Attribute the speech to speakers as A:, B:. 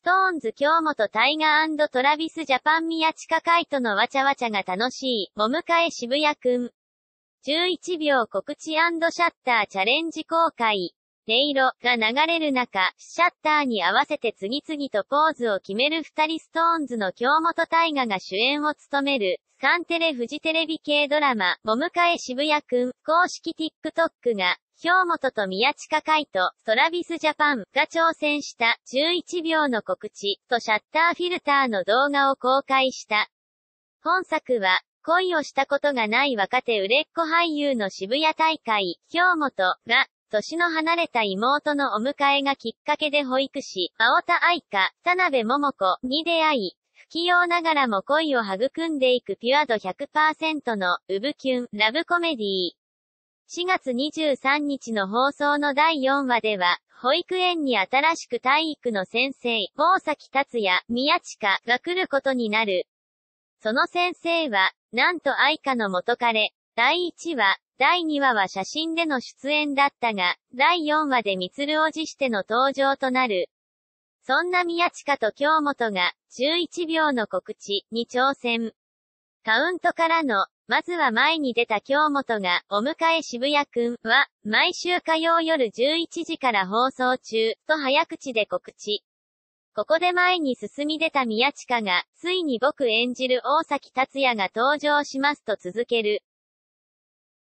A: ストーンズ京本タイガートラビスジャパン宮近海とのわちゃわちゃが楽しい、もむかえ渋谷くん。11秒告知シャッターチャレンジ公開。音色が流れる中、シャッターに合わせて次々とポーズを決める二人ストーンズの京本大河が主演を務める、サンテレフジテレビ系ドラマ、もむかえ渋谷くん、公式 TikTok が、京本と宮近海と、トラビスジャパンが挑戦した11秒の告知とシャッターフィルターの動画を公開した。本作は、恋をしたことがない若手売れっ子俳優の渋谷大会、京本が、年の離れた妹のお迎えがきっかけで保育士、青田愛花、田辺桃子に出会い、不器用ながらも恋を育んでいくピュア度100%の、うぶキュン、ラブコメディー。4月23日の放送の第4話では、保育園に新しく体育の先生、大崎達也、宮近が来ることになる。その先生は、なんと愛花の元彼、第1話、第2話は写真での出演だったが、第4話でミツルを辞しての登場となる。そんな宮近と京本が、11秒の告知に挑戦。カウントからのまずは前に出た京本が、お迎え渋谷くんは、毎週火曜夜11時から放送中、と早口で告知。ここで前に進み出た宮近が、ついに僕演じる大崎達也が登場しますと続ける。